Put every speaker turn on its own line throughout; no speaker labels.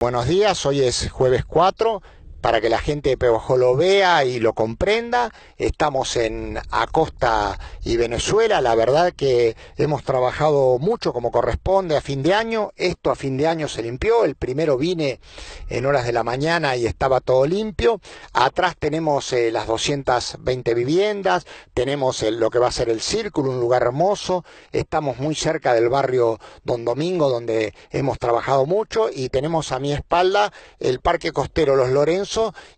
Buenos días, hoy es jueves 4 para que la gente de Peojo lo vea y lo comprenda. Estamos en Acosta y Venezuela, la verdad que hemos trabajado mucho como corresponde a fin de año. Esto a fin de año se limpió, el primero vine en horas de la mañana y estaba todo limpio. Atrás tenemos eh, las 220 viviendas, tenemos eh, lo que va a ser el círculo, un lugar hermoso. Estamos muy cerca del barrio Don Domingo, donde hemos trabajado mucho y tenemos a mi espalda el Parque Costero Los Lorenzo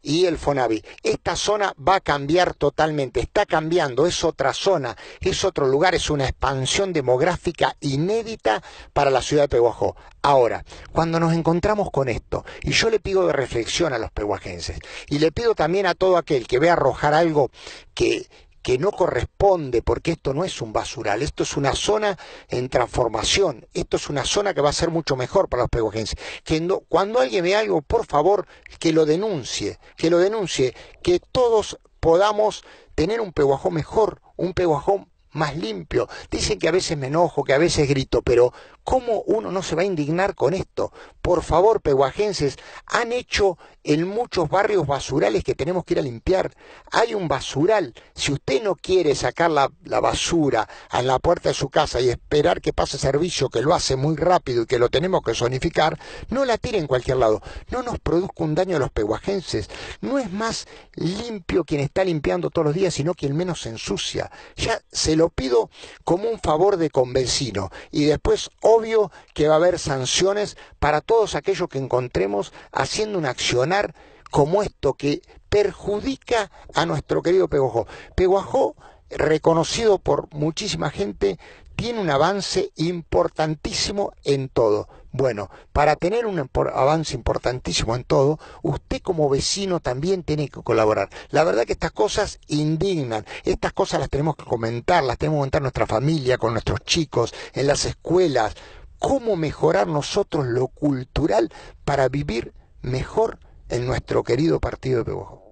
y el Fonavi. Esta zona va a cambiar totalmente, está cambiando, es otra zona, es otro lugar, es una expansión demográfica inédita para la ciudad de Pehuajó. Ahora, cuando nos encontramos con esto, y yo le pido de reflexión a los peguajenses, y le pido también a todo aquel que vea arrojar algo que que no corresponde, porque esto no es un basural, esto es una zona en transformación, esto es una zona que va a ser mucho mejor para los peguajenses. Que cuando alguien ve algo, por favor, que lo denuncie, que lo denuncie, que todos podamos tener un peguajón mejor, un peguajón más limpio. Dicen que a veces me enojo, que a veces grito, pero ¿cómo uno no se va a indignar con esto? por favor, pehuajenses, han hecho en muchos barrios basurales que tenemos que ir a limpiar. Hay un basural. Si usted no quiere sacar la, basura a la puerta de su casa y esperar que pase servicio, que lo hace muy rápido y que lo tenemos que zonificar, no la tire en cualquier lado. No nos produzca un daño a los pehuajenses. No es más limpio quien está limpiando todos los días, sino quien menos se ensucia. Ya se lo pido como un favor de convencino. Y después, obvio que va a haber sanciones para todos aquellos que encontremos haciendo un accionar como esto que perjudica a nuestro querido Peguajó. Peguajó, reconocido por muchísima gente, tiene un avance importantísimo en todo. Bueno, para tener un avance importantísimo en todo, usted como vecino también tiene que colaborar. La verdad que estas cosas indignan, estas cosas las tenemos que comentar, las tenemos que comentar nuestra familia, con nuestros chicos, en las escuelas cómo mejorar nosotros lo cultural para vivir mejor en nuestro querido partido de Pehuajó.